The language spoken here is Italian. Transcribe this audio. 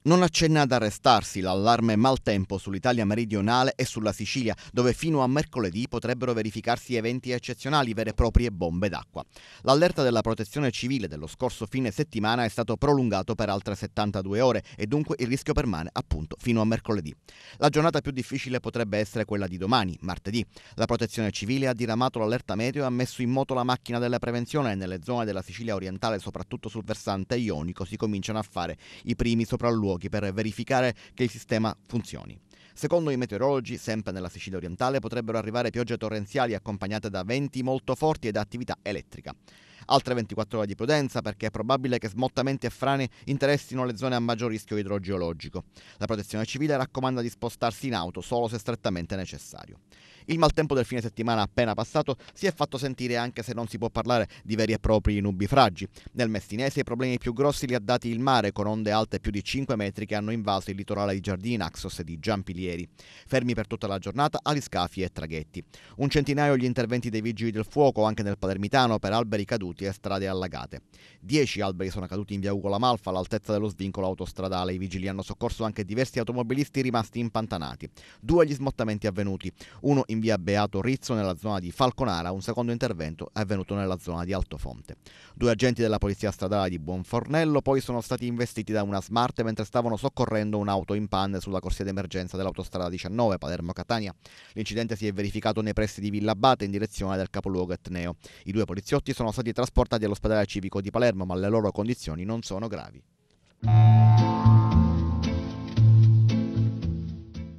Non accenna ad arrestarsi l'allarme maltempo sull'Italia meridionale e sulla Sicilia, dove fino a mercoledì potrebbero verificarsi eventi eccezionali, vere e proprie bombe d'acqua. L'allerta della protezione civile dello scorso fine settimana è stato prolungato per altre 72 ore e dunque il rischio permane appunto fino a mercoledì. La giornata più difficile potrebbe essere quella di domani, martedì. La protezione civile ha diramato l'allerta meteo e ha messo in moto la macchina della prevenzione e nelle zone della Sicilia orientale, soprattutto sul versante ionico, si cominciano a fare i primi sopralluoghi luoghi per verificare che il sistema funzioni. Secondo i meteorologi, sempre nella Sicilia orientale potrebbero arrivare piogge torrenziali accompagnate da venti molto forti e da attività elettrica altre 24 ore di prudenza perché è probabile che smottamenti e frane interessino le zone a maggior rischio idrogeologico. La protezione civile raccomanda di spostarsi in auto solo se strettamente necessario. Il maltempo del fine settimana appena passato si è fatto sentire anche se non si può parlare di veri e propri nubifragi. Nel Mestinese i problemi più grossi li ha dati il mare con onde alte più di 5 metri che hanno invaso il litorale di Giardini, Axos e di Giampilieri. Fermi per tutta la giornata agli scafi e traghetti. Un centinaio gli interventi dei vigili del fuoco anche nel Palermitano per alberi caduti ponti e strade allagate. Dieci alberi sono caduti in via Ugo Lamalfa all'altezza dello svincolo autostradale. I vigili hanno soccorso anche diversi automobilisti rimasti impantanati. Due gli smottamenti avvenuti, uno in via Beato Rizzo nella zona di Falconara, un secondo intervento è avvenuto nella zona di Altofonte. Due agenti della polizia stradale di Buonfornello poi sono stati investiti da una smart mentre stavano soccorrendo un'auto in panne sulla corsia d'emergenza dell'autostrada 19 Palermo-Catania. L'incidente si è verificato nei pressi di Villa Abate in direzione del capoluogo etneo. I due poliziotti sono stati trasportati trasportati all'ospedale civico di Palermo, ma le loro condizioni non sono gravi.